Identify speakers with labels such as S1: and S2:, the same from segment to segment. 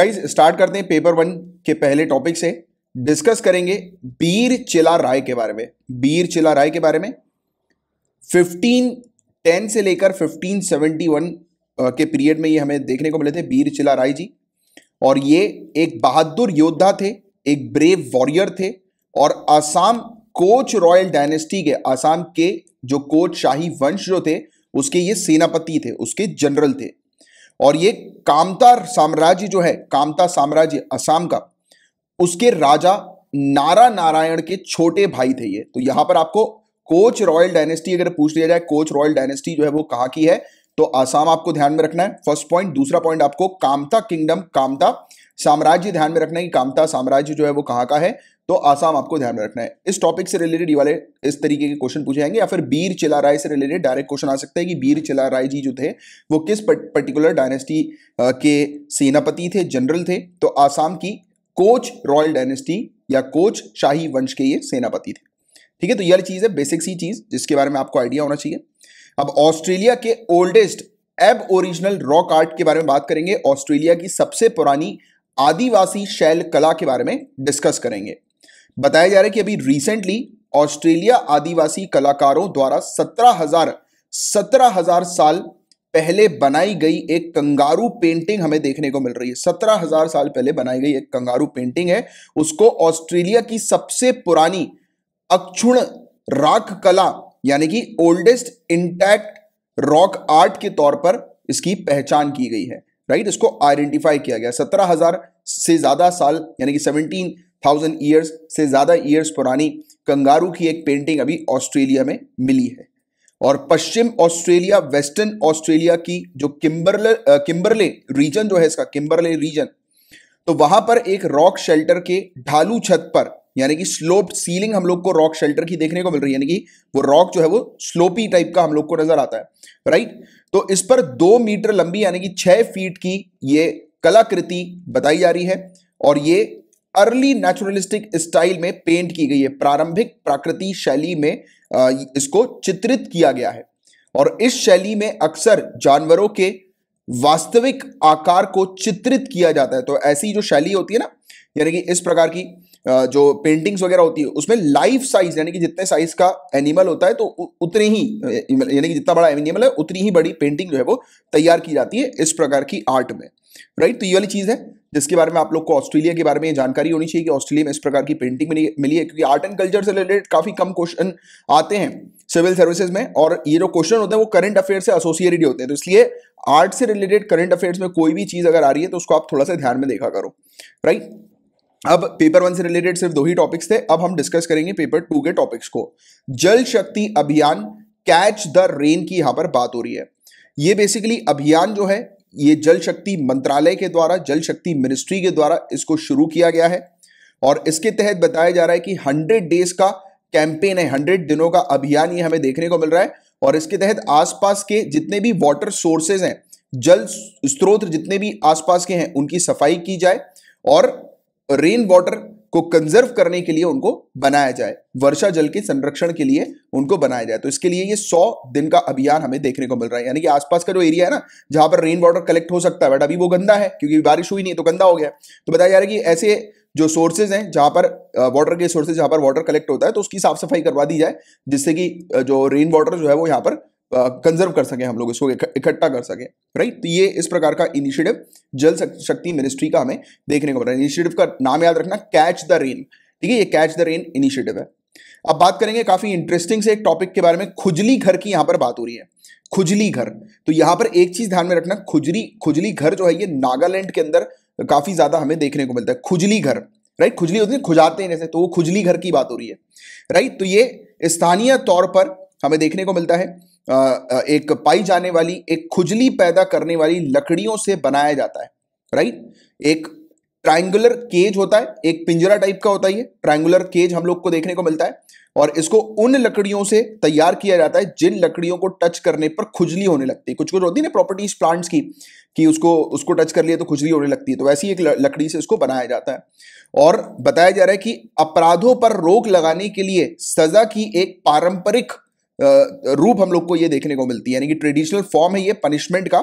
S1: Guys start करते हैं paper one के पहले टॉपिक से डिस्कस करेंगे बीर चिला राय के बारे में बीर चिला राय के बारे में 1510 से लेकर 1571 के पीरियड में ये हमें देखने को मिले थे बीर चिला राय जी और ये एक बहादुर योद्धा थे एक ब्रेव वॉरियर थे और आसाम कोच रॉयल डायनेस्टी के आसाम के जो कोच शाही वंश जो थे उसके ये सेनापति थे उसके जनरल थे और ये कामता साम्राज्य जो है कामता साम्राज्य असम का उसके राजा नारा नारायण के छोटे भाई थे ये तो यहां पर आपको कोच रॉयल डायनेस्टी अगर पूछ लिया जाए कोच रॉयल डायनेस्टी जो है वो कहा की है तो आसाम आपको ध्यान में रखना है फर्स्ट पॉइंट दूसरा पॉइंट आपको कामता किंगडम कामता साम्राज्य ध्यान में रखना है कि कामता साम्राज्य जो है वो कहाँ का है तो आसाम आपको ध्यान में रखना है इस टॉपिक से रिलेटेड वाले इस तरीके के क्वेश्चन पूछे जाएंगे या फिर बीर चिला राय से रिलेटेड डायरेक्ट क्वेश्चन आ सकता है कि बीर चिला राय जी जो थे वो किस पर्टिकुलर डायनेस्टी के सेनापति थे जनरल थे तो आसाम की कोच रॉयल डायनेस्टी या कोच शाही वंश के ये सेनापति थे ठीक है तो यह चीज़ है बेसिक सी चीज़ जिसके बारे में आपको आइडिया होना चाहिए अब ऑस्ट्रेलिया के ओल्डेस्ट एब ओरिजिनल रॉक आर्ट के बारे में बात करेंगे ऑस्ट्रेलिया की सबसे पुरानी आदिवासी शैल कला के बारे में डिस्कस करेंगे बताया जा रहा है कि अभी रिसेंटली ऑस्ट्रेलिया आदिवासी कलाकारों द्वारा सत्रह हजार सत्रह हजार साल पहले बनाई गई एक कंगारू पेंटिंग हमें देखने को मिल रही है सत्रह हजार साल पहले बनाई गई एक कंगारू पेंटिंग है उसको ऑस्ट्रेलिया की सबसे पुरानी अक्षुण राक कला यानी कि ओल्डेस्ट इंटैक्ट रॉक आर्ट के तौर पर इसकी पहचान की गई है राइट इसको आइडेंटिफाई किया गया सत्रह हजार से ज्यादा साल यानी कि सेवनटीन थाउजेंड ईयर्स से ज्यादा ईयर्स पुरानी कंगारू की एक पेंटिंग अभी ऑस्ट्रेलिया में मिली है और पश्चिम ऑस्ट्रेलिया वेस्टर्न ऑस्ट्रेलिया की जो किम्बरले किम्बरले रीजन जो है इसका किम्बरले रीजन तो वहां पर एक रॉक शेल्टर के ढालू छत पर यानी कि स्लोप सीलिंग हम लोग को रॉक शेल्टर की देखने को मिल रही है यानी कि वो रॉक जो है वो स्लोपी टाइप का हम लोग को नजर आता है राइट तो इस पर दो मीटर लंबी यानी कि छह फीट की ये कलाकृति बताई जा रही है और ये अर्ली नेचुरलिस्टिक स्टाइल में पेंट की गई है प्रारंभिक प्राकृति शैली में इसको चित्रित किया गया है और इस शैली में अक्सर जानवरों के वास्तविक आकार को चित्रित किया जाता है तो ऐसी जो शैली होती है ना यानी कि इस प्रकार की जो पेंटिंग्स वगैरह होती है उसमें लाइफ साइज यानी कि जितने साइज का एनिमल होता है तो उतने ही यानी कि जितना बड़ा एनिमल है उतनी ही बड़ी पेंटिंग जो है वो तैयार की जाती है इस प्रकार की आर्ट में राइट तो ये वाली चीज़ है जिसके बारे में आप लोग को ऑस्ट्रेलिया के बारे में जानकारी होनी चाहिए कि ऑस्ट्रेलिया में इस प्रकार की पेंटिंग मिली है क्योंकि आर्ट एंड कल्चर से रिलेटेड काफ़ी कम क्वेश्चन आते हैं सिविल सर्विसेज में और ये जो क्वेश्चन होते हैं वो करंट अफेयर से एसोसिएटेड होते हैं तो इसलिए आर्ट से रिलेटेड करंट अफेयर्स में कोई भी चीज़ अगर आ रही है तो उसको आप थोड़ा सा ध्यान में देखा करो राइट अब पेपर वन से रिलेटेड सिर्फ दो ही टॉपिक्स थे अब हम डिस्कस करेंगे पेपर टू के टॉपिक्स को जल शक्ति अभियान कैच द रेन की यहां पर बात हो रही है ये बेसिकली अभियान जो है ये जल शक्ति मंत्रालय के द्वारा जल शक्ति मिनिस्ट्री के द्वारा इसको शुरू किया गया है और इसके तहत बताया जा रहा है कि हंड्रेड डेज का कैंपेन है हंड्रेड दिनों का अभियान ये हमें देखने को मिल रहा है और इसके तहत आसपास के जितने भी वाटर सोर्सेज हैं जल स्त्रोत जितने भी आसपास के हैं उनकी सफाई की जाए और और रेन वाटर को कंजर्व करने के लिए उनको बनाया जाए वर्षा जल के संरक्षण के लिए उनको बनाया जाए तो इसके लिए ये सौ दिन का अभियान हमें देखने को मिल रहा है यानी कि आसपास का जो एरिया है ना जहां पर रेन वाटर कलेक्ट हो सकता है बट अभी वो गंदा है क्योंकि बारिश हुई नहीं तो गंदा हो गया तो बताया जा रहा है कि ऐसे जो सोर्सेज हैं जहां पर वाटर के सोर्सेज जहां पर वाटर कलेक्ट होता है तो उसकी साफ सफाई करवा दी जाए जिससे कि जो रेन वाटर जो है वो यहाँ पर कंजर्व कर सकें हम लोग इसको इकट्ठा कर सकें राइट तो ये इस प्रकार का इनिशिएटिव जल शक्ति मिनिस्ट्री का हमें देखने को मिल रहा है इनिशिएटिव का नाम याद रखना कैच द रेन ठीक है ये कैच द रेन इनिशिएटिव है अब बात करेंगे काफी इंटरेस्टिंग से एक टॉपिक के बारे में खुजली घर की यहां पर बात हो रही है खुजली घर तो यहां पर एक चीज ध्यान में रखना खुजली खुजली घर जो है ये नागालैंड के अंदर काफी ज्यादा हमें देखने को मिलता है खुजली घर राइट खुजली होती है खुजाते हैं जैसे तो वो खुजली घर की बात हो रही है राइट तो ये स्थानीय तौर पर हमें देखने को मिलता है एक पाई जाने वाली एक खुजली पैदा करने वाली लकड़ियों से बनाया जाता है राइट एक ट्राइंगुलर केज होता है एक पिंजरा टाइप का होता है ये ट्राइंगुलर केज हम लोग को देखने को मिलता है और इसको उन लकड़ियों से तैयार किया जाता है जिन लकड़ियों को टच करने पर खुजली होने लगती है कुछ कुछ होती है ना प्रॉपर्टीज प्लांट्स की कि उसको उसको टच कर लिए तो खुजली होने लगती है तो वैसी एक लकड़ी से इसको बनाया जाता है और बताया जा रहा है कि अपराधों पर रोक लगाने के लिए सजा की एक पारंपरिक रूप हम लोग को ये देखने को मिलती है यानी कि ट्रेडिशनल फॉर्म है ये पनिशमेंट का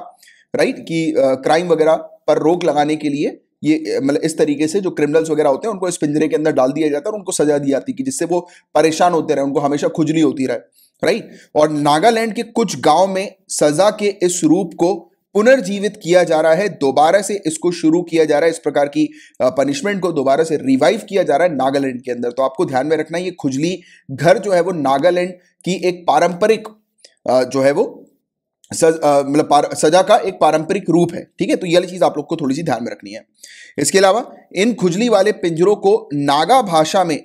S1: राइट कि क्राइम वगैरह पर रोक लगाने के लिए ये मतलब इस तरीके से जो क्रिमिनल्स वगैरह होते हैं उनको इस पिंजरे के अंदर डाल दिया जाता है और उनको सजा दी जाती है कि जिससे वो परेशान होते रहे उनको हमेशा खुजली होती रहे राइट और नागालैंड के कुछ गांव में सजा के इस रूप को पुनर्जीवित किया जा रहा है दोबारा से इसको शुरू किया जा रहा है इस प्रकार की पनिशमेंट को दोबारा से रिवाइव किया जा रहा है नागालैंड के अंदर तो आपको ध्यान में रखना ये खुजली घर जो है वो नागालैंड कि एक पारंपरिक जो है वो सज मतलब सजा का एक पारंपरिक रूप है ठीक है तो यह चीज़ आप लोग को थोड़ी सी ध्यान में रखनी है इसके अलावा इन खुजली वाले पिंजरों को नागा भाषा में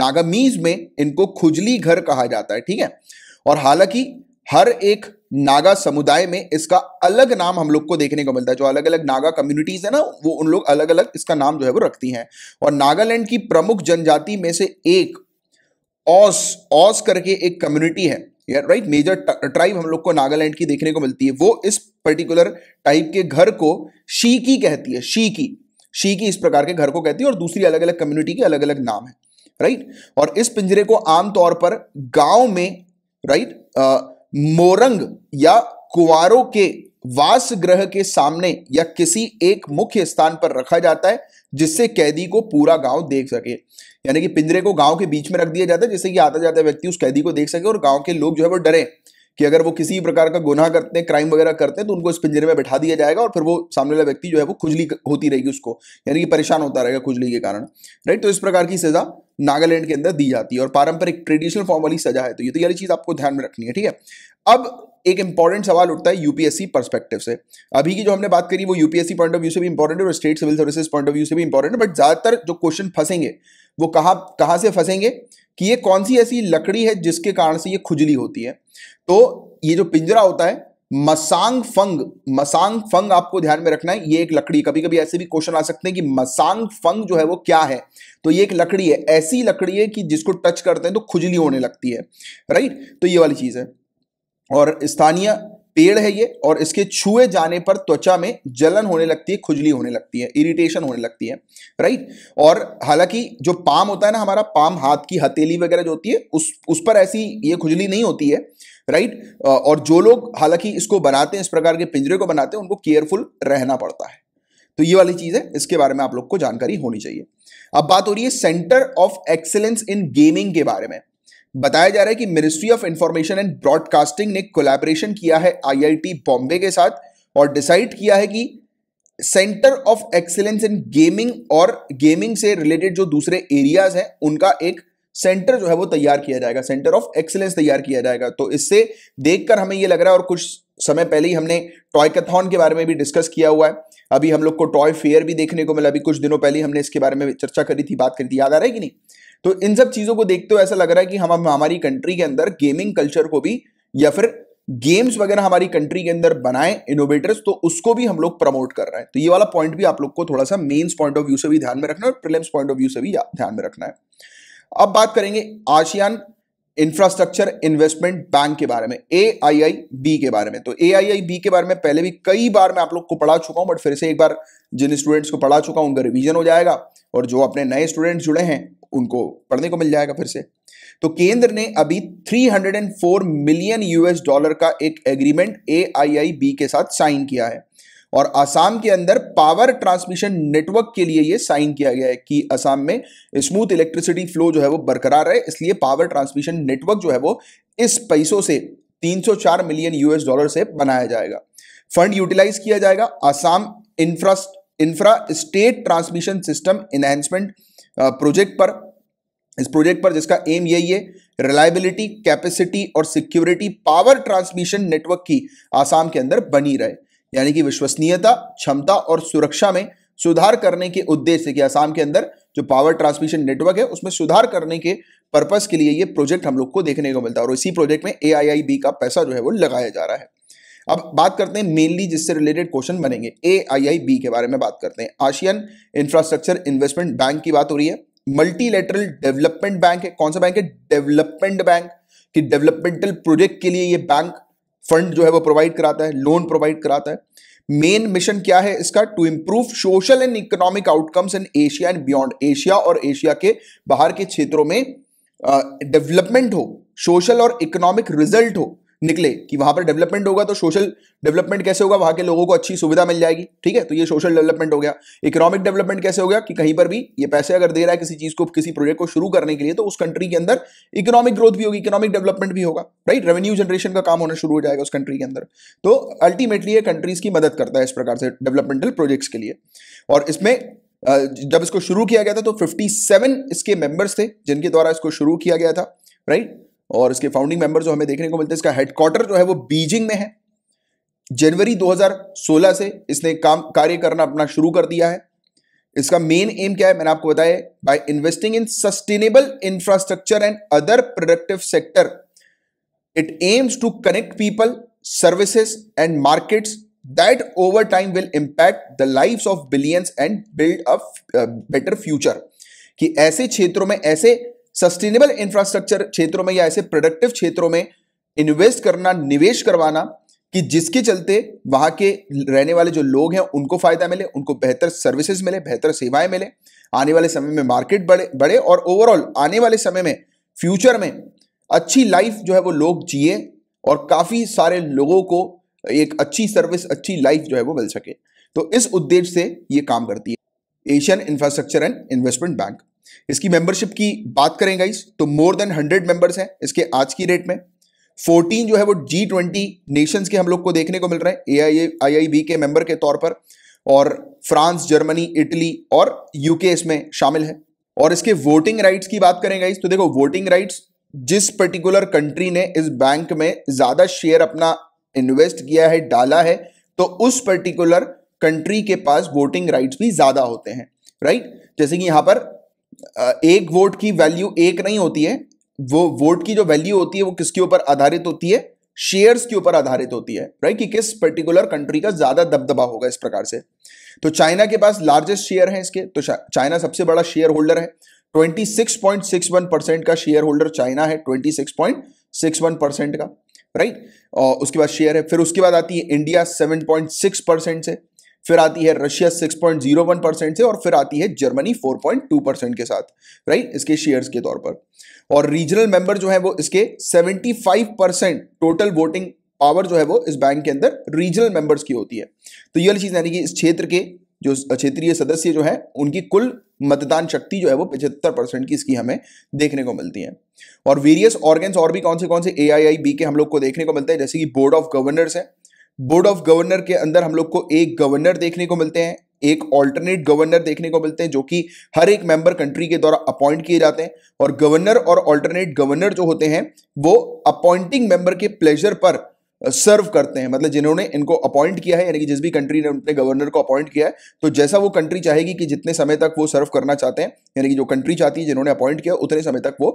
S1: नागामीज में इनको खुजली घर कहा जाता है ठीक है और हालांकि हर एक नागा समुदाय में इसका अलग नाम हम लोग को देखने को मिलता है जो अलग अलग नागा कम्युनिटीज है ना वो उन लोग अलग अलग इसका नाम जो है वो रखती हैं और नागालैंड की प्रमुख जनजाति में से एक ऑस ऑस करके एक कम्युनिटी है राइट मेजर ट्राइब हम लोग को नागालैंड की देखने को मिलती है वो इस पर्टिकुलर टाइप के घर को शीकी कहती है शीकी शीकी इस प्रकार के घर को कहती है और दूसरी अलग अलग कम्युनिटी के अलग अलग नाम है राइट और इस पिंजरे को आमतौर पर गांव में राइट आ, मोरंग या कुंवारों के वास ग्रह के सामने या किसी एक मुख्य स्थान पर रखा जाता है जिससे कैदी को पूरा गांव देख सके यानी कि पिंजरे को गांव के बीच में रख दिया जाता है जिससे कि आता जाता व्यक्ति उस कैदी को देख सके और गांव के लोग जो है वो डरे कि अगर वो किसी प्रकार का गुनाह करते हैं क्राइम वगैरह करते हैं तो उनको इस पिंजरे में बैठा दिया जाएगा और फिर वो सामने वाला व्यक्ति जो है वो खुजली होती रहेगी उसको यानी कि परेशान होता रहेगा खुजली के कारण राइट तो इस प्रकार की सजा नागालैंड के अंदर दी जाती है और पारंपरिक ट्रेडिशनल फॉर्म वाली सजा है तो ये तो यही चीज आपको ध्यान में रखनी है ठीक है अब एक इंपॉर्टेंट सवाल उठता है यूपीएससी परस्पेक्टिव से अभी की जो हमने बात करी वो यूपीएससी पॉइंट ऑफ व्यू से भी इंपॉर्टेंट है और state civil services point of view से भी इंपॉर्टेंट है बट ज़्यादातर जो क्वेश्चन फंसेंगे वो कहाँ कहाँ से फंसेंगे कि ये कौन सी ऐसी लकड़ी है जिसके कारण से ये खुजली होती है तो ये जो पिंजरा होता है मसांग फंग मसांग फंग आपको ध्यान में रखना है ये एक लकड़ी कभी कभी ऐसे भी क्वेश्चन आ सकते हैं कि मसांग फंग जो है वो क्या है तो ये एक लकड़ी है ऐसी लकड़ी है कि जिसको टच करते हैं तो खुजली होने लगती है राइट तो ये वाली चीज़ है और स्थानीय पेड़ है ये और इसके छुए जाने पर त्वचा में जलन होने लगती है खुजली होने लगती है इरिटेशन होने लगती है राइट और हालांकि जो पाम होता है ना हमारा पाम हाथ की हथेली वगैरह जो होती है उस उस पर ऐसी ये खुजली नहीं होती है राइट और जो लोग हालांकि इसको बनाते हैं इस प्रकार के पिंजरे को बनाते हैं उनको केयरफुल रहना पड़ता है तो ये वाली चीज़ है इसके बारे में आप लोग को जानकारी होनी चाहिए अब बात हो रही है centre of excellence in gaming के बारे में बताया जा रहा है कि ministry of information and broadcasting ने कोलैबोरेशन किया है आईआईटी बॉम्बे के साथ और डिसाइड किया है कि centre of excellence in gaming और गेमिंग से रिलेटेड जो दूसरे एरियाज हैं उनका एक सेंटर जो है वो तैयार किया जाएगा सेंटर ऑफ एक्सेलेंस तैयार किया जाएगा तो इससे देखकर हमें ये लग रहा है और कुछ समय पहले ही हमने टॉयकथॉन के बारे में भी डिस्कस किया हुआ है अभी हम लोग को टॉय फेयर भी देखने को मिला अभी कुछ दिनों पहले हमने इसके बारे में चर्चा करी थी बात करी थी याद आ रहा है कि नहीं तो इन सब चीज़ों को देखते हुए ऐसा लग रहा है कि हम हमारी कंट्री के अंदर गेमिंग कल्चर को भी या फिर गेम्स वगैरह हमारी कंट्री के अंदर बनाए इनोवेटर्स तो उसको भी हम लोग प्रमोट कर रहे हैं तो ये वाला पॉइंट भी आप लोग को थोड़ा सा मेन्स पॉइंट ऑफ व्यू से भी ध्यान में रखना है और प्रिलिम्स पॉइंट ऑफ व्यू से भी ध्यान में रखना है अब बात करेंगे आशियान इंफ्रास्ट्रक्चर इन्वेस्टमेंट बैंक के बारे में ए आई आई बी के बारे में तो ए आई आई बी के बारे में पहले भी कई बार मैं आप लोग को पढ़ा चुका हूं बट फिर से एक बार जिन स्टूडेंट्स को पढ़ा चुका हूं उनका रिवीजन हो जाएगा और जो अपने नए स्टूडेंट्स जुड़े हैं उनको पढ़ने को मिल जाएगा फिर से तो केंद्र ने अभी 304 मिलियन यूएस डॉलर का एक एग्रीमेंट एआईआईबी के साथ साइन किया है और आसाम के अंदर पावर ट्रांसमिशन नेटवर्क के लिए यह साइन किया गया है कि आसाम में स्मूथ इलेक्ट्रिसिटी फ्लो जो है वो बरकरार रहे इसलिए पावर ट्रांसमिशन नेटवर्क जो है वो इस पैसों से 304 मिलियन यूएस डॉलर से बनाया जाएगा फंड यूटिलाइज किया जाएगा Assam infra infra state transmission system enhancement project पर इस प्रोजेक्ट पर जिसका एम यही है रिलायबिलिटी कैपेसिटी और सिक्योरिटी पावर ट्रांसमिशन नेटवर्क की आसाम के अंदर बनी रहे यानी कि विश्वसनीयता क्षमता और सुरक्षा में सुधार करने के उद्देश्य कि आसाम के अंदर जो पावर ट्रांसमिशन नेटवर्क है उसमें सुधार करने के पर्पज के लिए ये प्रोजेक्ट हम लोग को देखने को मिलता है और इसी प्रोजेक्ट में ए का पैसा जो है वो लगाया जा रहा है अब बात करते हैं मेनली जिससे रिलेटेड क्वेश्चन बनेंगे ए आई आई बी के बारे में बात करते हैं आशियन इंफ्रास्ट्रक्चर इन्वेस्टमेंट बैंक की बात हो रही है मल्टीलेटरल डेवलपमेंट बैंक है कौन सा बैंक है डेवलपमेंट बैंक कि डेवलपमेंटल प्रोजेक्ट के लिए ये बैंक फंड जो है वो प्रोवाइड कराता है लोन प्रोवाइड कराता है मेन मिशन क्या है इसका to improve social and economic outcomes in Asia and beyond Asia और एशिया के बाहर के क्षेत्रों में डेवलपमेंट हो सोशल और इकोनॉमिक रिजल्ट हो निकले कि वहां पर डेवलपमेंट होगा तो सोशल डेवलपमेंट कैसे होगा वहां के लोगों को अच्छी सुविधा मिल जाएगी ठीक है तो ये सोशल डेवलपमेंट हो गया इकोनॉमिक डेवलपमेंट कैसे हो गया कि कहीं पर भी ये पैसे अगर दे रहा है किसी चीज़ को किसी प्रोजेक्ट को शुरू करने के लिए तो उस कंट्री के अंदर इकोनॉमिक ग्रोथ भी होगी इकोनॉमिक डेवलपमेंट भी होगा राइट रेवेन्यू जनरेशन का काम होना शुरू हो जाएगा उस कंट्री के अंदर तो अल्टीमेटली ये कंट्रीज की मदद करता है इस प्रकार से डेवलपमेंटल प्रोजेक्ट्स के लिए और इसमें जब इसको शुरू किया गया था तो 57 इसके मेंबर्स थे जिनके द्वारा इसको शुरू किया गया था राइट और इसके फाउंडिंग मेंबर जो हमें देखने को मिलते हैं इसका हेडक्वार्टर जो है वो बीजिंग में है जनवरी 2016 से इसने काम कार्य करना अपना शुरू कर दिया है इसका मेन एम क्या है मैंने आपको बताया by investing in sustainable infrastructure and other productive sector it aims to connect people services and markets that over time will impact the life of billions and build a better future कि ऐसे क्षेत्रों में ऐसे sustainable infrastructure क्षेत्रों में या ऐसे productive क्षेत्रों में इन्वेस्ट करना निवेश करवाना कि जिसके चलते वहाँ के रहने वाले जो लोग हैं उनको फ़ायदा मिले उनको बेहतर सर्विसेज मिले बेहतर सेवाएं मिले आने वाले समय में मार्केट बढ़े बढ़े और ओवरऑल आने वाले समय में फ्यूचर में अच्छी लाइफ जो है वो लोग जिए और काफ़ी सारे लोगों को एक अच्छी सर्विस अच्छी लाइफ जो है वो मिल सके तो इस उद्देश्य से ये काम करती है Asian infrastructure and investment bank इसकी मेंबरशिप की बात करें गाइस तो मोर देन हंड्रेड मेंबर्स हैं इसके आज की डेट में फोर्टीन जो है वो जी ट्वेंटी नेशंस के हम लोग को देखने को मिल रहे हैं ए आई आई बी के मेंबर के तौर पर और फ्रांस जर्मनी इटली और यूके इसमें शामिल है और इसके वोटिंग राइट्स की बात करें गाइस तो देखो वोटिंग राइट्स जिस पर्टिकुलर कंट्री ने इस बैंक में ज़्यादा शेयर अपना इन्वेस्ट किया है डाला है तो उस पर्टिकुलर कंट्री के पास वोटिंग राइट्स भी ज़्यादा होते हैं राइट जैसे कि यहां पर एक वोट की वैल्यू एक नहीं होती है वो वोट की जो वैल्यू होती है वो किसके ऊपर आधारित होती है शेयर्स के ऊपर आधारित होती है राइट कि किस पर्टिकुलर कंट्री का ज्यादा दबदबा होगा इस प्रकार से तो चाइना के पास लार्जेस्ट शेयर है इसके तो चाइना सबसे बड़ा शेयर होल्डर है 26.61 परसेंट का शेयर होल्डर चाइना है 26.61 परसेंट का राइट और उसके बाद शेयर है फिर उसके बाद आती है इंडिया 7.6 परसेंट से फिर आती है रशिया 6.01 परसेंट से और फिर आती है जर्मनी 4.2 परसेंट के साथ राइट इसके शेयर्स के तौर पर और रीजनल मेंबर जो है वो इसके 75 परसेंट टोटल वोटिंग पावर जो है वो इस बैंक के अंदर रीजनल मेंबर्स की होती है तो ये चीज़ यानी कि इस क्षेत्र के जो क्षेत्रीय सदस्य जो है उनकी कुल मतदान शक्ति जो है वो पिछहत्तर परसेंट की इसकी हमें देखने को मिलती है और वेरियस ऑर्गेन्स और भी कौन से कौन से ए आई आई बी के हम लोग को देखने को मिलते हैं जैसे कि बोर्ड ऑफ गवर्नर्स है बोर्ड ऑफ गवर्नर के अंदर हम लोग को एक गवर्नर देखने को मिलते हैं एक ऑल्टरनेट गवर्नर देखने को मिलते हैं जो कि हर एक मेंबर कंट्री के द्वारा अपॉइंट किए जाते हैं और गवर्नर और ऑल्टरनेट गवर्नर जो होते हैं वो अपॉइंटिंग मेंबर के प्लेजर पर सर्व करते हैं मतलब जिन्होंने इनको अपॉइंट किया है यानी कि जिस भी कंट्री ने अपने गवर्नर को अपॉइंट किया है तो जैसा वो कंट्री चाहेगी कि जितने समय तक वो सर्व करना चाहते हैं यानी कि जो कंट्री चाहती है जिन्होंने अपॉइंट किया उतने समय तक वो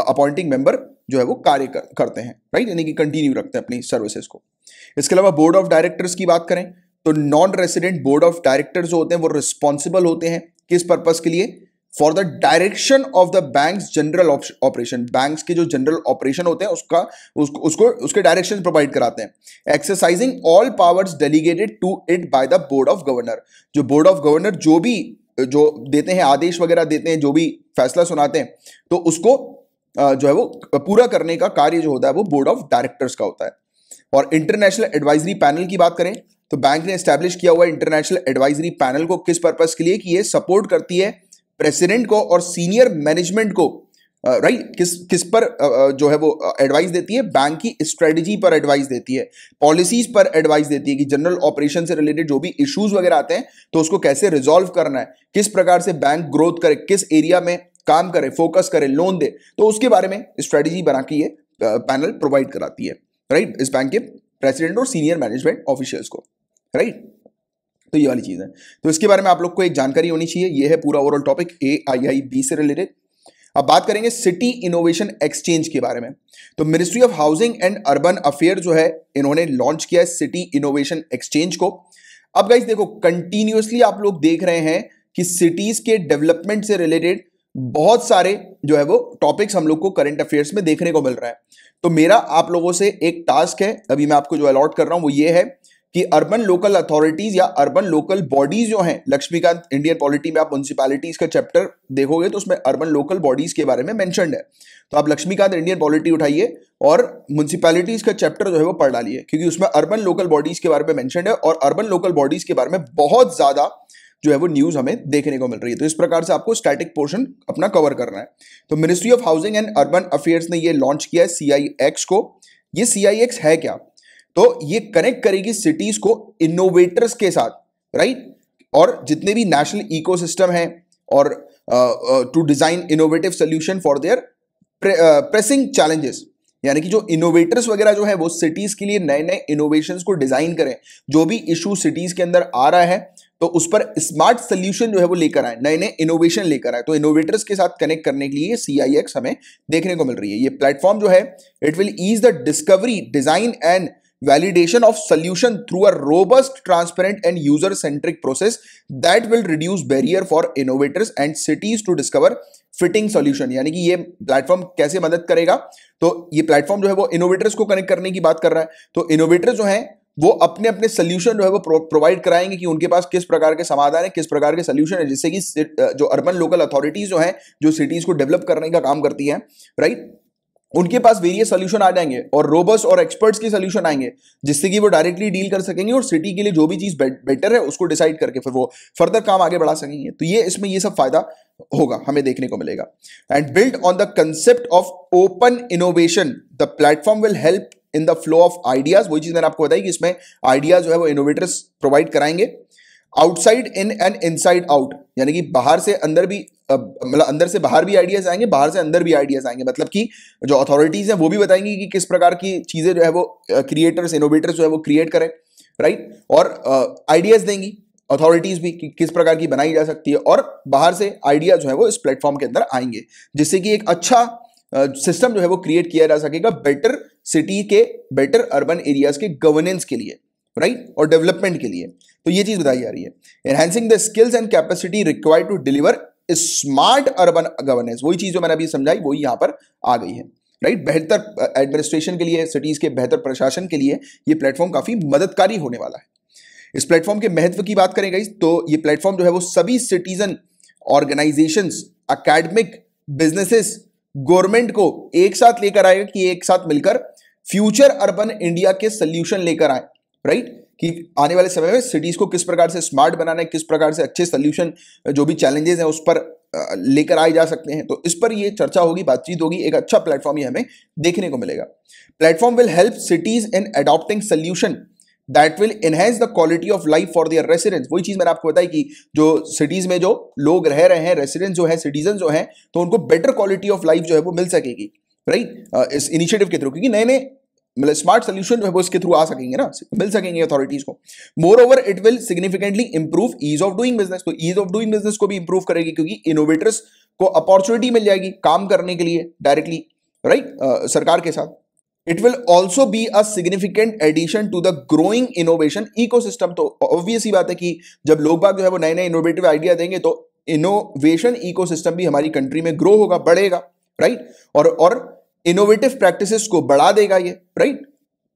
S1: अपॉइंटिंग मेंबर जो है वो कार्य कर, करते हैं राइट यानी कि कंटिन्यू रखते हैं अपनी सर्विसेज को इसके अलावा बोर्ड ऑफ डायरेक्टर्स की बात करें तो non resident board of directors होते हैं वो रिस्पॉन्सिबल होते हैं किस पर्पज के लिए for the direction of the bank general operation bank के जो जनरल ऑपरेशन होते हैं उसका उस, उसको उसके डायरेक्शन प्रोवाइड कराते हैं exercising all powers delegated to it by the board of governor जो बोर्ड ऑफ गवर्नर जो भी जो देते हैं आदेश वगैरह देते हैं जो भी फैसला सुनाते हैं तो उसको जो है वो पूरा करने का कार्य जो होता है वो बोर्ड ऑफ डायरेक्टर्स का होता है और इंटरनेशनल एडवाइजरी पैनल की बात करें तो बैंक ने स्टैब्लिश किया हुआ इंटरनेशनल एडवाइजरी पैनल को किस पर्पज के लिए कि ये सपोर्ट करती है प्रेसिडेंट को और सीनियर मैनेजमेंट को राइट किस किस पर जो है वो एडवाइस देती है बैंक की स्ट्रेटजी पर एडवाइस देती है पॉलिसीज पर एडवाइस देती है कि जनरल ऑपरेशन से रिलेटेड जो भी इश्यूज वगैरह आते हैं तो उसको कैसे रिजॉल्व करना है किस प्रकार से बैंक ग्रोथ करे किस एरिया में काम करे फोकस करे लोन दे तो उसके बारे में स्ट्रेटजी बना के ये पैनल प्रोवाइड कराती है राइट इस बैंक के प्रेसिडेंट और सीनियर मैनेजमेंट ऑफिशियल्स को राइट तो ये वाली चीज़ है तो इसके बारे में आप लोग को एक जानकारी होनी चाहिए ये है पूरा overall topic A I I B से रिलेटेड अब बात करेंगे सिटी इनोवेशन एक्सचेंज के बारे में तो ministry of housing and urban affair जो है इन्होंने लॉन्च किया है सिटी इनोवेशन एक्सचेंज को अब गाइज देखो कंटिन्यूसली आप लोग देख रहे हैं कि सिटीज के डेवलपमेंट से रिलेटेड बहुत सारे जो है वो टॉपिक्स हम लोग को करंट अफेयर्स में देखने को मिल रहा है तो मेरा आप लोगों से एक टास्क है अभी मैं आपको जो अलॉट कर रहा हूं वो ये है कि अर्बन लोकल अथॉरिटीज या अर्बन लोकल बॉडीज जो हैं लक्ष्मीकांत इंडियन पॉलिटी में आप म्यूनसिपैलिटीज का चैप्टर देखोगे तो उसमें अर्बन लोकल बॉडीज के बारे में मेंशनड है तो आप लक्ष्मीकांत इंडियन पॉलिटी उठाइए और म्यूनसिपैलिटीज का चैप्टर जो है वो पढ़ डालिए क्योंकि उसमें अर्बन लोकल बॉडीज के बारे में मैंशनड है और अर्बन लोकल बॉडीज के बारे में बहुत ज़्यादा जो है वो न्यूज हमें देखने को मिल रही है तो इस प्रकार से आपको स्टैटिक पोर्शन अपना कवर करना है तो ministry of housing and urban affairs ने ये लॉन्च किया है सी को ये सी है क्या तो ये कनेक्ट करेगी सिटीज को इनोवेटर्स के साथ राइट और जितने भी नेशनल सिस्टम है और to design innovative solution for their pressing challenges यानी कि जो इनोवेटर्स वगैरह जो है वो सिटीज के लिए नए नए इनोवेशन को डिजाइन करें जो भी इशू सिटीज के अंदर आ रहा है तो उस पर स्मार्ट सोल्यूशन जो है वो लेकर आए नए नए इनोवेशन लेकर आए तो इनोवेटर्स के साथ कनेक्ट करने के लिए सी हमें देखने को मिल रही है ये प्लेटफॉर्म जो है it will ease the discovery design and validation of solution through a robust transparent and user centric process that will reduce barrier for innovators and cities to discover fitting solution यानी कि ये platform कैसे मदद करेगा तो ये platform जो है वो इनोवेटर्स को कनेक्ट करने की बात कर रहा है तो इनोवेटर्स जो है वो अपने अपने सोल्यूशन जो है वो प्रोवाइड कराएंगे कि उनके पास किस प्रकार के समाधान है किस प्रकार के सोल्यूशन है जिससे कि जो अर्बन लोकल अथॉरिटीज जो हैं जो सिटीज को डेवलप करने का काम करती हैं राइट उनके पास वेरियस सोल्यूशन आ जाएंगे और रोबस और एक्सपर्ट्स के सोल्यूशन आएंगे जिससे कि वो डायरेक्टली डील कर सकेंगे और सिटी के लिए जो भी चीज़ बेटर है उसको डिसाइड करके फिर वो फर्दर काम आगे बढ़ा सकेंगे तो ये इसमें ये सब फायदा होगा हमें देखने को मिलेगा and build on the concept of open innovation the platform will help in the flow of ideas वही चीज मैंने आपको बताई कि इसमें आइडियाज जो है वो इनोवेटर्स प्रोवाइड कराएंगे outside in and inside out यानी कि बाहर से अंदर भी मतलब अंदर से बाहर भी आइडियाज आएंगे बाहर से अंदर भी आइडियाज आएंगे मतलब कि जो अथॉरिटीज हैं वो भी बताएंगी कि किस प्रकार की चीज़ें जो है वो क्रिएटर्स इनोवेटर्स जो है वो क्रिएट करें राइट और आइडियाज देंगी अथॉरिटीज भी कि किस प्रकार की बनाई जा सकती है और बाहर से आइडिया जो है वो इस प्लेटफॉर्म के अंदर आएंगे जिससे कि एक अच्छा सिस्टम जो है वो क्रिएट किया जा सकेगा बेटर सिटी के बेटर अर्बन एरियाज के गवर्नेंस के लिए राइट right? और डेवलपमेंट के लिए तो ये चीज बताई जा रही है enhancing the skills and capacity required to deliver smart urban governance वही चीज जो मैंने अभी समझाई वही यहाँ पर आ गई है राइट बेहतर एडमिनिस्ट्रेशन के लिए सिटीज के बेहतर प्रशासन के लिए ये प्लेटफॉर्म काफी मददकारी होने वाला है इस प्लेटफॉर्म के महत्व की बात करें गई तो ये प्लेटफॉर्म जो है वो सभी citizen organisations academic businesses government को एक साथ लेकर आएगा कि एक साथ मिलकर फ्यूचर अर्बन इंडिया के सोल्यूशन लेकर आए राइट कि आने वाले समय में सिटीज को किस प्रकार से स्मार्ट बनाना है किस प्रकार से अच्छे सोल्यूशन जो भी चैलेंजेस हैं उस पर लेकर आए जा सकते हैं तो इस पर ये चर्चा होगी बातचीत होगी एक अच्छा प्लेटफॉर्म ये हमें देखने को मिलेगा platform will help cities in adopting solution that will enhance the quality of life for their residents वही चीज़ मैंने आपको बताई कि जो सिटीज में जो लोग रह रहे हैं रेसिडेंट्स जो है सिटीजन जो है तो उनको बेटर क्वालिटी ऑफ लाइफ जो है वो मिल सकेगी राइट right? uh, इस इनिशिएटिव के थ्रू क्योंकि नए नए मतलब स्मार्ट सोल्यूशन जो है वो इसके थ्रू आ सकेंगे ना मिल सकेंगे अथॉरिटीज को moreover it will significantly improve ease of doing business तो ईज ऑफ डूइंग बिजनेस को भी इंप्रूव करेगी क्योंकि इनोवेटर्स को अपॉर्चुनिटी मिल जाएगी काम करने के लिए डायरेक्टली राइट right? uh, सरकार के साथ it will also be a significant addition to the growing innovation ecosystem तो ऑब्वियस ही बात है कि जब लोग बाग जो है वो नए नए इनोवेटिव आइडिया देंगे तो इनोवेशन इकोसिस्टम भी हमारी कंट्री में ग्रो होगा बढ़ेगा राइट right? और और इनोवेटिव प्रैक्टिस को बढ़ा देगा ये राइट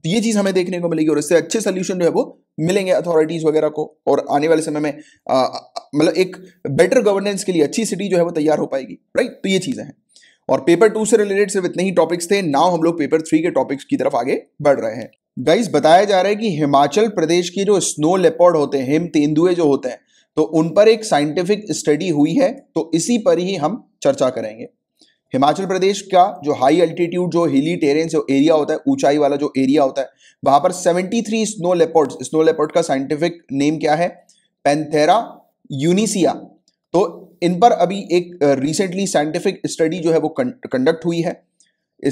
S1: तो ये चीज़ हमें देखने को मिलेगी और इससे अच्छे सोल्यूशन जो है वो मिलेंगे अथॉरिटीज़ वगैरह को और आने वाले समय में मतलब एक बेटर गवर्नेंस के लिए अच्छी सिटी जो है वो तैयार हो पाएगी राइट तो ये चीज़ें हैं और पेपर टू से रिलेटेड सिर्फ इतने ही टॉपिक्स थे नाउ हम लोग पेपर थ्री के टॉपिक्स की तरफ आगे बढ़ रहे हैं गाइस बताया जा रहा है कि हिमाचल प्रदेश के जो स्नो लेपॉर्ड होते हैं हिम तेंदुए जो होते हैं तो उन पर एक साइंटिफिक स्टडी हुई है तो इसी पर ही हम चर्चा करेंगे हिमाचल प्रदेश का जो हाई अल्टीट्यूड जो हिली टेरेन जो एरिया होता है ऊंचाई वाला जो एरिया होता है वहां पर 73 स्नो लेपर्ड्स स्नो लेपर्ड का साइंटिफिक नेम क्या है पेंथेरा यूनिसिया तो इन पर अभी एक रिसेंटली साइंटिफिक स्टडी जो है वो कंडक्ट हुई है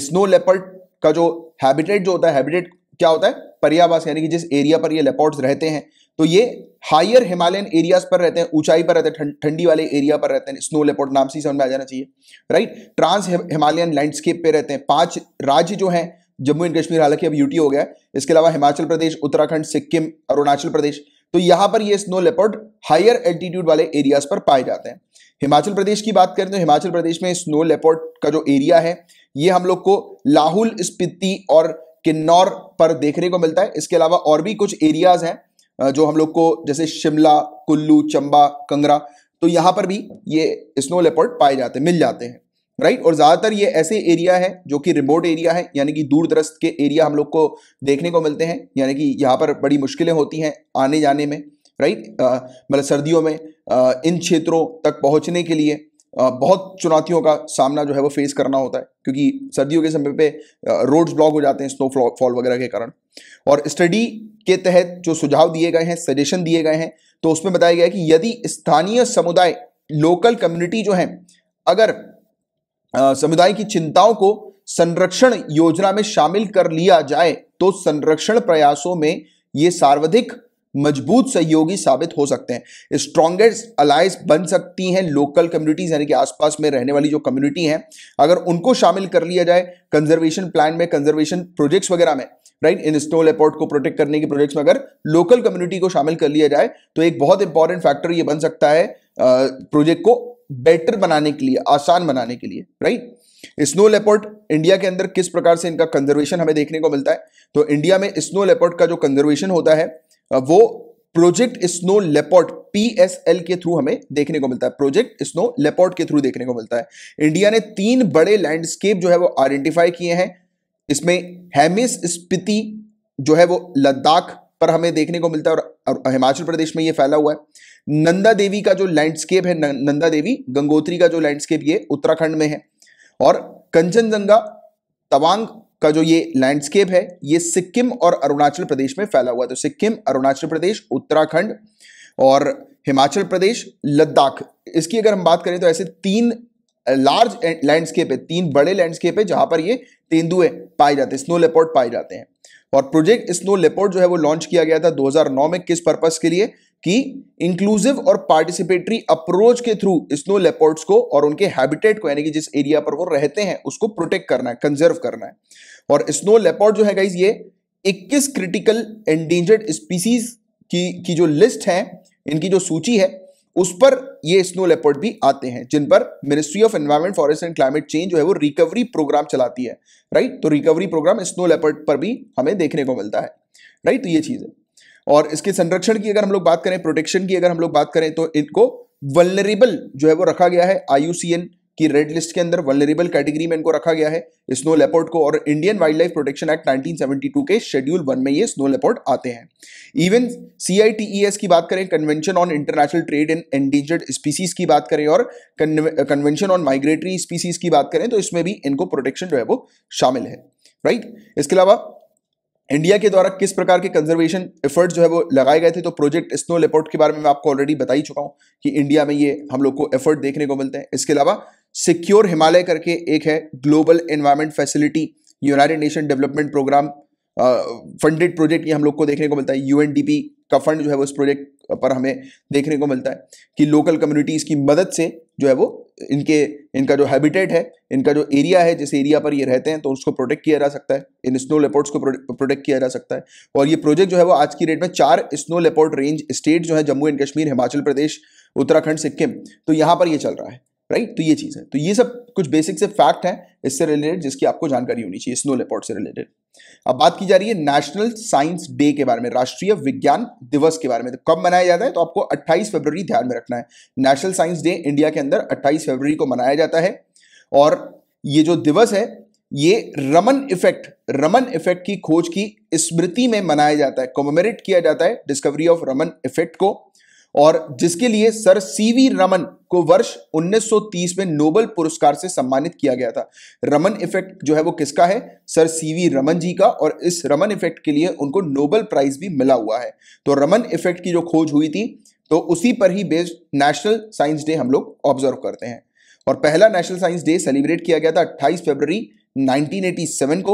S1: स्नो लेपर्ड का जो हैबिटेट जो होता है हैबिटेट क्या होता है परियावास यानी कि जिस एरिया पर ये लेपोर्ट्स रहते हैं तो ये हायर हिमालयन एरियाज पर रहते हैं ऊंचाई पर रहते हैं ठंडी वाले एरिया पर रहते हैं स्नो लेपोर्ट नाम से ही समझ में आ जाना चाहिए राइट ट्रांस हिमालयन लैंडस्केप पे रहते हैं पांच राज्य जो हैं जम्मू एंड कश्मीर हालांकि अब यूटी हो गया है इसके अलावा हिमाचल प्रदेश उत्तराखंड सिक्किम अरुणाचल प्रदेश तो यहां पर ये स्नो लेपर्ड हायर एल्टीट्यूड वाले एरियाज पर पाए जाते हैं हिमाचल प्रदेश की बात करें तो हिमाचल प्रदेश में स्नो लेपर्ड का जो एरिया है ये हम लोग को लाहुल स्पिति और किन्नौर पर देखने को मिलता है इसके अलावा और भी कुछ एरियाज हैं जो हम लोग को जैसे शिमला कुल्लू चंबा कंगरा तो यहाँ पर भी ये स्नो लेपर्ड पाए जाते मिल जाते हैं राइट और ज़्यादातर ये ऐसे एरिया है जो कि रिमोट एरिया है यानी कि दूर दरस्त के एरिया हम लोग को देखने को मिलते हैं यानी कि यहाँ पर बड़ी मुश्किलें होती हैं आने जाने में राइट मतलब सर्दियों में आ, इन क्षेत्रों तक पहुँचने के लिए बहुत चुनौतियों का सामना जो है वो फेस करना होता है क्योंकि सर्दियों के समय पे रोड्स ब्लॉक हो जाते हैं स्नो फॉल वगैरह के कारण और स्टडी के तहत जो सुझाव दिए गए हैं सजेशन दिए गए हैं तो उसमें बताया गया है कि यदि स्थानीय समुदाय लोकल कम्युनिटी जो है अगर समुदाय की चिंताओं को संरक्षण योजना में शामिल कर लिया जाए तो संरक्षण प्रयासों में ये सार्वधिक मजबूत सहयोगी साबित हो सकते हैं स्ट्रॉन्गेस्ट अलायस बन सकती हैं लोकल कम्युनिटीज यानी कि आसपास में रहने वाली जो कम्युनिटी हैं अगर उनको शामिल कर लिया जाए कंजर्वेशन प्लान में कंजर्वेशन प्रोजेक्ट्स वगैरह में राइट इन स्नो एयरपोर्ट को प्रोटेक्ट करने के प्रोजेक्ट्स में अगर लोकल कम्युनिटी को शामिल कर लिया जाए तो एक बहुत इंपॉर्टेंट फैक्टर यह बन सकता है प्रोजेक्ट को बेटर बनाने के लिए आसान बनाने के लिए राइट स्नो लेपोर्ट इंडिया के अंदर किस प्रकार से इनका कंजर्वेशन हमें देखने को मिलता है तो इंडिया में स्नो लेपोर्ट का जो कंजर्वेशन होता है वो प्रोजेक्ट स्नो लेपोर्ट पीएसएल के थ्रू हमें देखने को मिलता है प्रोजेक्ट स्नो लेपोर्ट के थ्रू देखने को मिलता है इंडिया ने तीन बड़े लैंडस्केप जो है वो आइडेंटिफाई किए हैं इसमें हेमिस स्पिति जो है वो लद्दाख पर हमें देखने को मिलता है और हिमाचल प्रदेश में ये फैला हुआ है नंदा देवी का जो लैंडस्केप है नंदा देवी गंगोत्री का जो लैंडस्केप ये उत्तराखंड में है और कंचनजंगा तवांग का जो ये लैंडस्केप है ये सिक्किम और अरुणाचल प्रदेश में फैला हुआ है तो सिक्किम अरुणाचल प्रदेश उत्तराखंड और हिमाचल प्रदेश लद्दाख इसकी अगर हम बात करें तो ऐसे तीन लार्ज लैंडस्केप है तीन बड़े लैंडस्केप है जहां पर ये तेंदुए पाए जाते हैं स्नो लेपोर्ट पाए जाते हैं और प्रोजेक्ट स्नो लेपोर्ट जो है वो लॉन्च किया गया था 2009 में किस पर्पस के लिए कि इंक्लूसिव और पार्टिसिपेटरी अप्रोच के थ्रू स्नो लेपोर्ड्स को और उनके हैबिटेट को यानी कि जिस एरिया पर वो रहते हैं उसको प्रोटेक्ट करना है कंजर्व करना है और स्नो लेपोर्ड जो है गाइज ये 21 क्रिटिकल एंडेंजर्ड स्पीसीज की की जो लिस्ट है इनकी जो सूची है उस पर ये स्नो लेपर्ड भी आते हैं जिन पर ministry of environment forest and climate change जो है वो रिकवरी प्रोग्राम चलाती है राइट तो रिकवरी प्रोग्राम स्नो लेपर्ड पर भी हमें देखने को मिलता है राइट तो ये चीज़ है और इसके संरक्षण की अगर हम लोग बात करें प्रोटेक्शन की अगर हम लोग बात करें तो इनको वल्नरेबल जो है वो रखा गया है आईयूसीएन की रेड लिस्ट के अंदर वल्नरेबल कैटेगरी में इनको रखा गया है स्नो लेपोर्ट को और Indian wildlife protection act 1972 के शेड्यूल वन में ये स्नो लेपोर्ट आते हैं इवन सी e की बात करें convention on international trade in endangered species की बात करें और कन्वेंशन ऑन माइग्रेटरी स्पीसीज की बात करें तो इसमें भी इनको प्रोटेक्शन जो है वो शामिल है राइट इसके अलावा इंडिया के द्वारा किस प्रकार के कंजर्वेशन एफर्ट जो है वो लगाए गए थे तो प्रोजेक्ट स्नो लेपोर्ट के बारे में मैं आपको ऑलरेडी बता ही चुका हूं कि इंडिया में ये हम लोग को एफर्ट देखने को मिलते हैं इसके अलावा सिक्योर हिमालय करके एक है global environment facility United Nation development programme funded project ये हम लोग को देखने को मिलता है यू का फंड जो है वो इस प्रोजेक्ट पर हमें देखने को मिलता है कि लोकल कम्युनिटीज़ की मदद से जो है वो इनके इनका जो हैबिटेट है इनका जो एरिया है जिस एरिया पर ये रहते हैं तो उसको प्रोटेक्ट किया जा सकता है इन स्नो लेपोर्ट्स को प्रोटेक्ट किया जा सकता है और ये प्रोजेक्ट जो है वो आज की डेट में चार स्नो लेपोर्ट रेंज स्टेट जो है जम्मू एंड कश्मीर हिमाचल प्रदेश उत्तराखंड सिक्किम तो यहाँ पर ये चल रहा है राइट तो ये चीज़ है तो ये सब कुछ बेसिक से फैक्ट हैं इससे रिलेटेड जिसकी आपको जानकारी होनी चाहिए स्नो लेपोर्ट से रिलेटेड अब बात की जा रही है नेशनल साइंस डे के बारे में राष्ट्रीय विज्ञान दिवस के बारे में तो कब मनाया जाता है तो आपको 28 फरवरी ध्यान में रखना है नेशनल साइंस डे इंडिया के अंदर 28 फरवरी को मनाया जाता है और ये जो दिवस है ये रमन इफेक्ट रमन इफेक्ट की खोज की स्मृति में मनाया जाता है कॉमोमरेट किया जाता है डिस्कवरी ऑफ रमन इफेक्ट को और जिसके लिए सर सीवी रमन को वर्ष 1930 में नोबल पुरस्कार से सम्मानित किया गया था रमन इफेक्ट जो है वो किसका है सर सीवी रमन जी का और इस रमन इफेक्ट के लिए उनको नोबल प्राइज भी मिला हुआ है तो रमन इफेक्ट की जो खोज हुई थी तो उसी पर ही बेस्ड नेशनल साइंस डे हम लोग ऑब्जर्व करते हैं और पहला नेशनल साइंस डे सेलिब्रेट किया गया था अट्ठाईस फेब्रवरी 1987 को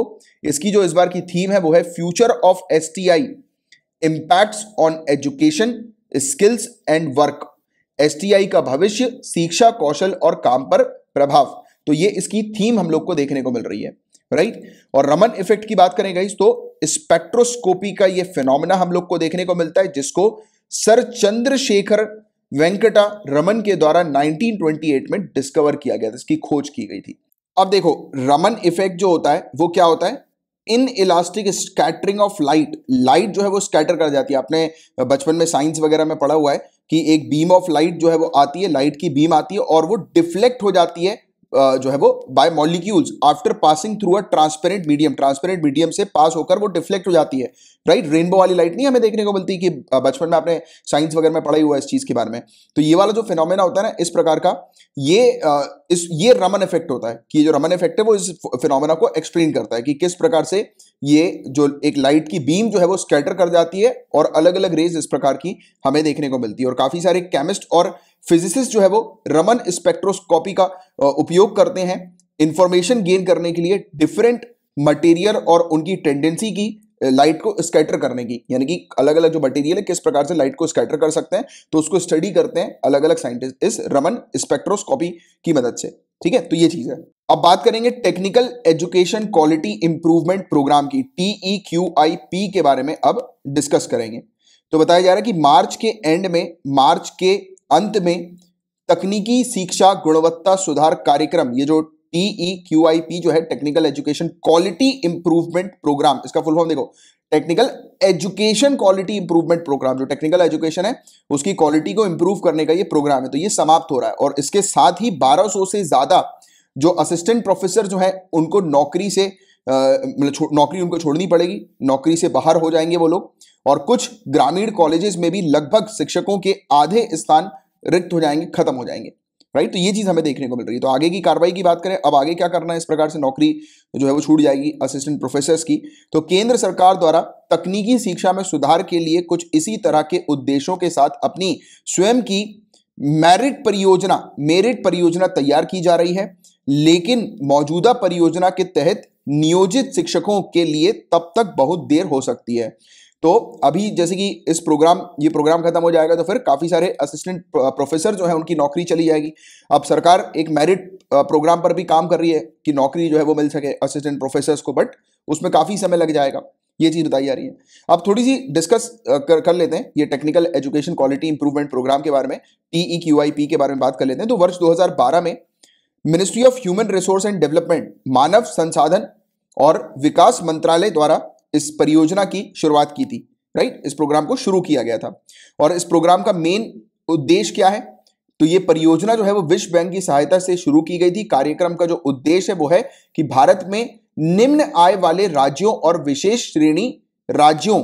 S1: इसकी जो इस बार की थीम है वो है future of STI impacts on education skills and work S का भविष्य शिक्षा कौशल और काम पर प्रभाव तो ये इसकी थीम हम लोग को देखने को मिल रही है राइट right? और रमन इफेक्ट की बात करें गई तो स्पेक्ट्रोस्कोपी का ये फिनोमिना हम लोग को देखने को मिलता है जिसको सर चंद्रशेखर वेंकटा रमन के द्वारा 1928 में डिस्कवर किया गया था इसकी खोज की गई थी अब देखो रमन इफेक्ट जो होता है वो क्या होता है inelastic scattering of light light जो है वो स्कैटर कर जाती है आपने बचपन में साइंस वगैरह में पढ़ा हुआ है कि एक बीम ऑफ लाइट जो है वो आती है लाइट की बीम आती है और वो डिफ्लेक्ट हो जाती है जो है वो by molecules after passing through a transparent medium transparent medium से पास होकर वो डिफ्लेक्ट हो जाती है राइट रेनबो वाली लाइट नहीं हमें देखने को मिलती कि बचपन में आपने साइंस वगैरह में पढ़ाई हुआ इस चीज़ के बारे में तो ये वाला जो फिनोमेना होता है ना इस प्रकार का ये इस ये रमन इफेक्ट होता है कि जो रमन इफेक्ट है वो इस फिनोमेना को एक्सप्लेन करता है कि किस प्रकार से ये जो एक लाइट की बीम जो है वो स्कैटर कर जाती है और अलग अलग रेज इस प्रकार की हमें देखने को मिलती है और काफ़ी सारे केमिस्ट और फिजिसिस्ट जो है वो रमन स्पेक्ट्रोस्कोपी का उपयोग करते हैं इंफॉर्मेशन गेन करने के लिए डिफरेंट मटेरियल और उनकी टेंडेंसी की लाइट को स्कैटर करने की यानी कि अलग अलग जो मटेरियल है किस प्रकार से लाइट को स्कैटर कर सकते हैं तो उसको स्टडी करते हैं अलग अलग साइंटिस्ट इस रमन स्पेक्ट्रोस्कोपी की मदद से ठीक है तो ये चीज है अब बात करेंगे technical education quality improvement programme की टीई क्यू आई पी के बारे में अब डिस्कस करेंगे तो बताया जा रहा है कि मार्च के एंड में मार्च के अंत में तकनीकी शिक्षा गुणवत्ता सुधार कार्यक्रम ये जो टीई क्यू आई पी जो है technical education quality improvement programme इसका फुल फॉर्म देखो technical education quality improvement programme जो टेक्निकल एजुकेशन है उसकी क्वालिटी को इंप्रूव करने का ये प्रोग्राम है तो ये समाप्त हो रहा है और इसके साथ ही 1200 से ज़्यादा जो असिस्टेंट प्रोफेसर जो है उनको नौकरी से मतलब नौकरी उनको छोड़नी पड़ेगी नौकरी से बाहर हो जाएंगे वो लोग और कुछ ग्रामीण कॉलेजेस में भी लगभग शिक्षकों के आधे स्थान रिक्त हो जाएंगे खत्म हो जाएंगे राइट तो ये चीज हमें देखने को मिल रही है तो आगे की कार्रवाई की बात करें अब आगे क्या करना है इस प्रकार से नौकरी जो है वो छूट जाएगी असिस्टेंट प्रोफेसर की तो केंद्र सरकार द्वारा तकनीकी शिक्षा में सुधार के लिए कुछ इसी तरह के उद्देश्यों के साथ अपनी स्वयं की मेरिट परियोजना मेरिट परियोजना तैयार की जा रही है लेकिन मौजूदा परियोजना के तहत नियोजित शिक्षकों के लिए तब तक बहुत देर हो सकती है तो अभी जैसे कि इस प्रोग्राम ये प्रोग्राम खत्म हो जाएगा तो फिर काफ़ी सारे असिस्टेंट प्रोफेसर जो है उनकी नौकरी चली जाएगी अब सरकार एक मेरिट प्रोग्राम पर भी काम कर रही है कि नौकरी जो है वो मिल सके असिस्टेंट प्रोफेसर्स को बट उसमें काफ़ी समय लग जाएगा ये चीज़ बताई जा रही है अब थोड़ी सी डिस्कस कर कर लेते हैं ये technical education quality improvement programme के बारे में टी ई e के बारे में बात कर लेते हैं तो वर्ष 2012 में ministry of human resource and development मानव संसाधन और विकास मंत्रालय द्वारा इस परियोजना की शुरुआत की थी राइट इस प्रोग्राम को शुरू किया गया था और इस प्रोग्राम का मेन उद्देश्य क्या है तो ये परियोजना जो है वो विश्व बैंक की सहायता से शुरू की गई थी कार्यक्रम का जो उद्देश्य है वो है कि भारत में निम्न आय वाले राज्यों और विशेष श्रेणी राज्यों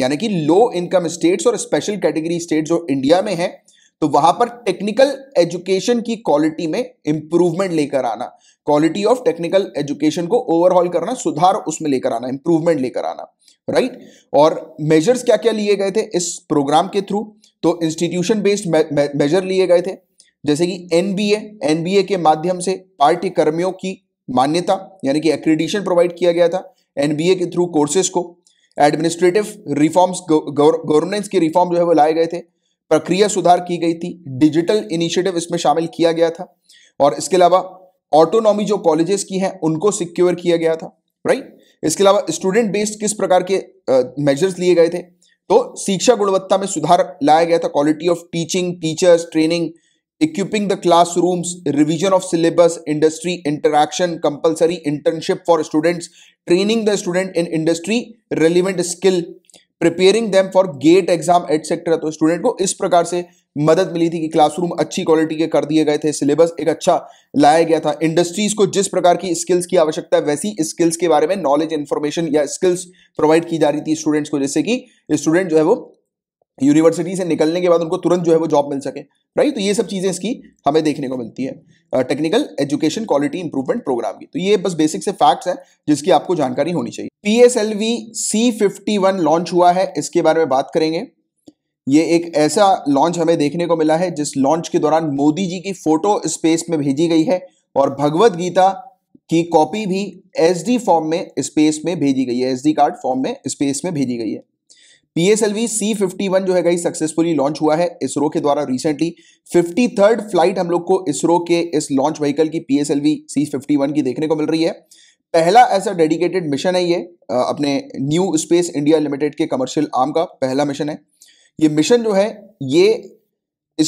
S1: यानी कि लो इनकम स्टेट्स और स्पेशल कैटेगरी स्टेट जो इंडिया में है तो वहां पर टेक्निकल एजुकेशन की क्वालिटी में इंप्रूवमेंट लेकर आना क्वालिटी ऑफ टेक्निकल एजुकेशन को ओवरऑल करना सुधार उसमें लेकर आना इंप्रूवमेंट लेकर आना राइट और मेजर्स क्या क्या लिए गए थे इस प्रोग्राम के थ्रू तो इंस्टीट्यूशन बेस्ड मेजर लिए गए थे जैसे कि एनबीए एनबीए के माध्यम से पार्टी कर्मियों की मान्यता यानी कि एक्रीडिशन प्रोवाइड किया गया था एनबीए के थ्रू कोर्सेज को एडमिनिस्ट्रेटिव रिफॉर्म्स गवर्नेंस के रिफॉर्म जो है वो लाए गए थे प्रक्रिया सुधार की गई थी डिजिटल इनिशिएटिव इसमें शामिल किया गया था और इसके अलावा ऑटोनॉमी जो कॉलेजेस की हैं उनको सिक्योर किया गया था राइट इसके अलावा स्टूडेंट बेस्ड किस प्रकार के मेजर्स लिए गए थे तो शिक्षा गुणवत्ता में सुधार लाया गया था quality of teaching teachers training equipping the classrooms revision of syllabus industry interaction compulsory internship for students training the student in industry relevant skill preparing them for GATE exam etcetera तो स्टूडेंट को इस प्रकार से मदद मिली थी कि classroom अच्छी quality के कर दिए गए थे सिलेबस एक अच्छा लाया गया था इंडस्ट्रीज को जिस प्रकार की स्किल्स की आवश्यकता है वैसी स्किल्स के बारे में नॉलेज इन्फॉर्मेशन या स्किल्स प्रोवाइड की जा रही थी स्टूडेंट्स को जैसे कि स्टूडेंट जो है वो यूनिवर्सिटी से निकलने के बाद उनको तुरंत जो है वो जॉब मिल सके राइट तो ये सब चीज़ें इसकी हमें देखने को मिलती है technical education quality improvement programme की तो ये बस बेसिक से फैक्ट्स हैं जिसकी आपको जानकारी होनी चाहिए P S L V C fifty one launch हुआ है इसके बारे में बात करेंगे ये एक ऐसा लॉन्च हमें देखने को मिला है जिस लॉन्च के दौरान मोदी जी की फोटो स्पेस में भेजी गई है और भगवत गीता की कॉपी भी एसडी फॉर्म में स्पेस में भेजी गई है एसडी कार्ड फॉर्म में स्पेस में भेजी गई है पी सी फिफ्टी वन जो है गई सक्सेसफुली लॉन्च हुआ है इसरो के द्वारा रिसेंटली फिफ्टी थर्ड फ्लाइट हम लोग को इसरो के इस लॉन्च व्हीकल की P S L V C fifty one की देखने को मिल रही है पहला ऐसा डेडिकेटेड मिशन है ये अपने न्यू स्पेस इंडिया लिमिटेड के कमर्शियल आर्म का पहला मिशन है ये मिशन जो है ये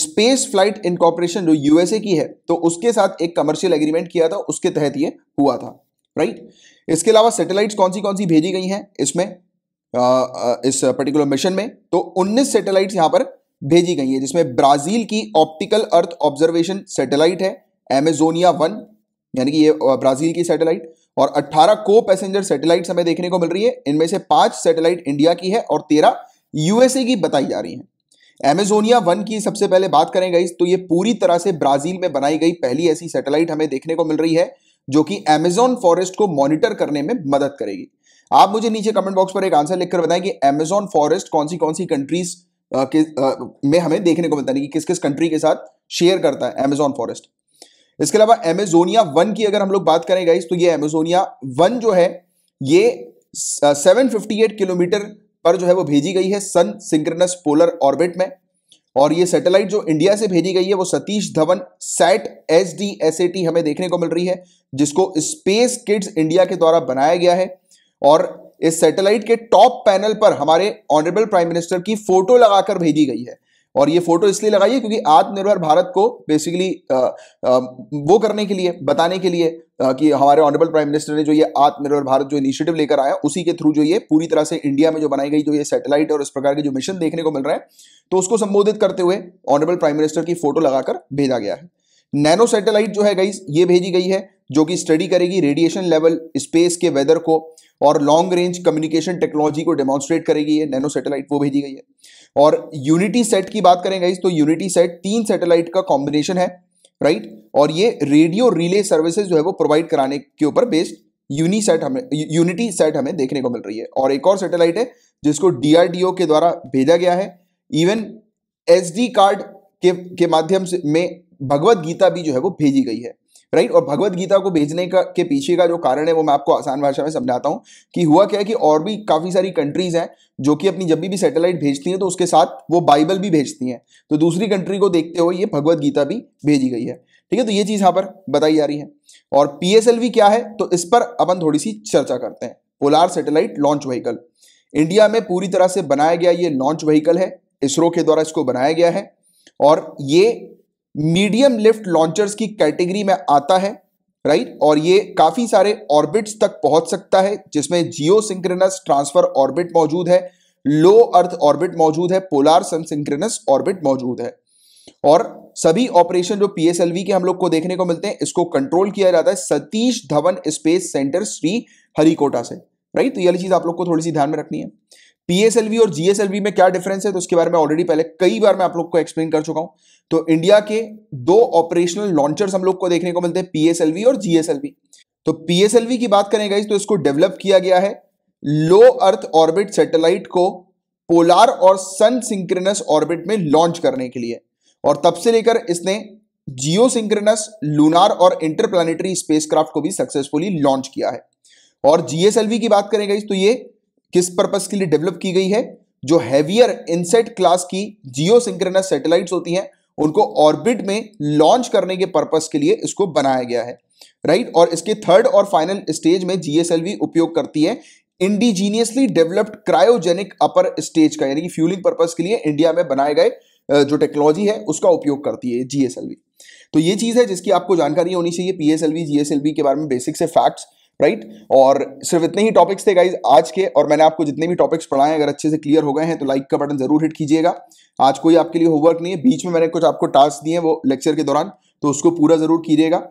S1: स्पेस फ्लाइट इनकॉर्पोरेशन जो यूएसए की है तो उसके साथ एक कमर्शियल एग्रीमेंट किया था उसके तहत ये हुआ था राइट इसके अलावा सैटेलाइट्स कौन सी कौन सी भेजी गई हैं इसमें इस पर्टिकुलर मिशन में तो 19 सैटेलाइट्स यहां पर भेजी गई हैं जिसमें ब्राज़ील की ऑप्टिकल अर्थ ऑब्जर्वेशन सैटेलाइट है एमेजोनिया वन यानी कि ये ब्राज़ील की सैटेलाइट और 18 को पैसेंजर सैटेलाइट हमें देखने को मिल रही है इनमें से पांच सैटेलाइट इंडिया की है और तेरह यूएसए की बताई जा रही है एमेजोनिया वन की सबसे पहले बात करें गई तो ये पूरी तरह से ब्राज़ील में बनाई गई पहली ऐसी सैटेलाइट हमें देखने को मिल रही है जो कि एमेजॉन फॉरेस्ट को मॉनिटर करने में मदद करेगी आप मुझे नीचे कमेंट बॉक्स पर एक आंसर लिखकर बताएं कि अमेजोन फॉरेस्ट कौन सी कौन सी कंट्रीज के आ, में हमें देखने को मिलता है कि किस किस कंट्री के साथ शेयर करता है अमेजोन फॉरेस्ट इसके अलावा एमेजोनिया वन की अगर हम लोग बात करें गाइस तो ये एमेजोनिया वन जो है ये 758 किलोमीटर पर जो है वो भेजी गई है सन सिंक्रनस पोलर ऑर्बिट में और ये सैटेलाइट जो इंडिया से भेजी गई है वो Satish Dhawan SAT S D S A T हमें देखने को मिल रही है जिसको स्पेस किड्स इंडिया के द्वारा बनाया गया है और इस सैटेलाइट के टॉप पैनल पर हमारे ऑनरेबल प्राइम मिनिस्टर की फोटो लगाकर भेजी गई है और ये फोटो इसलिए लगाई है क्योंकि आत्मनिर्भर भारत को बेसिकली वो करने के लिए बताने के लिए आ, कि हमारे ऑनरेबल प्राइम मिनिस्टर ने जो ये आत्मनिर्भर भारत जो इनिशिएटिव लेकर आया उसी के थ्रू जो ये पूरी तरह से इंडिया में जो बनाई गई जो ये सैटेलाइट और इस प्रकार के जो मिशन देखने को मिल रहा है तो उसको संबोधित करते हुए ऑनरेबल प्राइम मिनिस्टर की फोटो लगाकर भेजा गया है नैनो सैटेलाइट जो है गाइज ये भेजी गई है जो कि स्टडी करेगी रेडिएशन लेवल स्पेस के वेदर को और लॉन्ग रेंज कम्युनिकेशन टेक्नोलॉजी को डेमोन्स्ट्रेट करेगी ये नैनो सैटेलाइट वो भेजी गई है और यूनिटी सेट की बात करें गाइज तो यूनिटी सेट तीन सैटेलाइट का कॉम्बिनेशन है राइट और ये रेडियो रिले सर्विसेज जो है वो प्रोवाइड कराने के ऊपर बेस्ड यूनिसेट हमें यूनिटी सेट हमें देखने को मिल रही है और एक और सैटेलाइट है जिसको डीआरडीओ के द्वारा भेजा गया है इवन एसडी कार्ड के के माध्यम से में भगवत गीता भी जो है वो भेजी गई है राइट और भगवत गीता को भेजने का के पीछे का जो कारण है वो मैं आपको आसान भाषा में समझाता हूँ कि हुआ क्या है कि और भी काफ़ी सारी कंट्रीज़ हैं जो कि अपनी जब भी सैटेलाइट भेजती हैं तो उसके साथ वो बाइबल भी भेजती हैं तो दूसरी कंट्री को देखते हुए ये भगवत गीता भी भेजी गई है ठीक है तो ये चीज़ यहाँ पर बताई जा रही है और पी क्या है तो इस पर अपन थोड़ी सी चर्चा करते हैं polar satellite launch vehicle India में पूरी तरह से बनाया गया ये लॉन्च व्हीकल है इसरो के द्वारा इसको बनाया गया है और ये मीडियम लिफ्ट लॉन्चर्स की कैटेगरी में आता है राइट और ये काफ़ी सारे ऑर्बिट्स तक पहुंच सकता है जिसमें जियो सिंक्रेनस ट्रांसफर ऑर्बिट मौजूद है लो अर्थ ऑर्बिट मौजूद है पोलार सन सिंक्रेनस ऑर्बिट मौजूद है और सभी ऑपरेशन जो पीएसएलवी के हम लोग को देखने को मिलते हैं इसको कंट्रोल किया जाता है Satish Dhawan space centre Sriharikota से राइट तो ये चीज आप लोग को थोड़ी सी ध्यान में रखनी है पीएसएलवी और जीएसएलवी में क्या डिफरेंस है तो उसके बारे में ऑलरेडी पहले कई बार मैं आप लोग को एक्सप्लेन कर चुका हूं तो इंडिया के दो ऑपरेशनल लॉन्चर्स हम लोग को देखने को मिलते हैं पीएसएलवी और जीएसएलवी तो पीएसएलवी की बात करें तो इसको डेवलप किया गया है लो अर्थ ऑर्बिट सैटेलाइट को पोलार और सन सिंक्रेनस ऑर्बिट में लॉन्च करने के लिए और तब से लेकर इसने जियो सिंक्रोनस लूनार और इंटरप्लानिटरी स्पेसक्राफ्ट को भी सक्सेसफुली लॉन्च किया है और जीएसएलवी की बात करें तो ये किस पर्पज के लिए डेवलप की गई है जो हैवियर इनसेट क्लास की जियो सिंक्रेनस सैटेलाइट्स होती हैं उनको ऑर्बिट में लॉन्च करने के पर्पज के लिए इसको बनाया गया है राइट right? और इसके थर्ड और फाइनल स्टेज में जीएसएलवी उपयोग करती है indigenously developed cryogenic upper stage का यानी कि फ्यूलिंग पर्पज के लिए इंडिया में बनाए गए जो टेक्नोलॉजी है उसका उपयोग करती है जीएसएलवी तो ये चीज़ है जिसकी आपको जानकारी होनी चाहिए पीएसएलवी जीएसएलवी के बारे में बेसिक से फैक्ट्स राइट और सिर्फ इतने ही टॉपिक्स थे गाइज आज के और मैंने आपको जितने भी टॉपिक्स पढ़ाए अगर अच्छे से क्लियर हो गए हैं तो लाइक का बटन जरूर हिट कीजिएगा आज कोई आपके लिए होमवर्क नहीं है बीच में मैंने कुछ आपको टास्क दिए वो लेक्चर के दौरान तो उसको पूरा जरूर कीजिएगा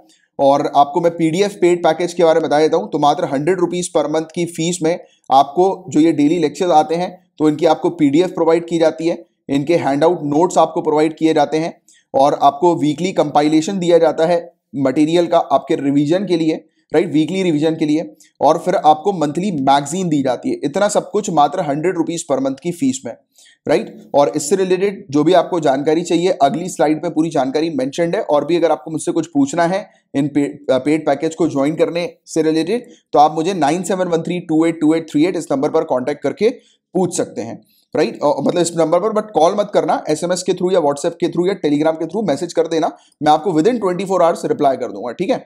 S1: और आपको मैं पीडीएफ पेड पैकेज के बारे में बता देता हूँ तो मात्र हंड्रेड रुपीज़ पर मंथ की फीस में आपको जो ये डेली लेक्चर आते हैं तो इनकी आपको पीडीएफ प्रोवाइड की जाती है इनके हैंड आउट नोट्स आपको प्रोवाइड किए जाते हैं और आपको वीकली कंपाइलेशन दिया जाता है मटेरियल का आपके रिवीजन के लिए राइट वीकली रिविजन के लिए और फिर आपको मंथली मैगजीन दी जाती है इतना सब कुछ मात्र हंड्रेड रुपीज़ पर मंथ की फीस में राइट और इससे रिलेटेड जो भी आपको जानकारी चाहिए अगली स्लाइड पे पूरी जानकारी मैंशन है और भी अगर आपको मुझसे कुछ पूछना है इन पेड पेड पैकेज को ज्वाइन करने से रिलेटेड तो आप मुझे nine seven one three two eight two eight three eight इस नंबर पर कॉन्टेक्ट करके पूछ सकते हैं राइट right? uh, मतलब इस नंबर पर बट कॉल मत करना एसएमएस के थ्रू या व्हाट्सएप के थ्रू या टेलीग्राम के थ्रू मैसेज कर देना मैं आपको within twenty four hours reply कर दूंगा ठीक है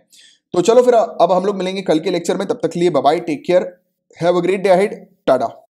S1: तो चलो फिर अब हम लोग मिलेंगे कल के लेक्चर में तब तक लिए bye take care have a great day ahead Tata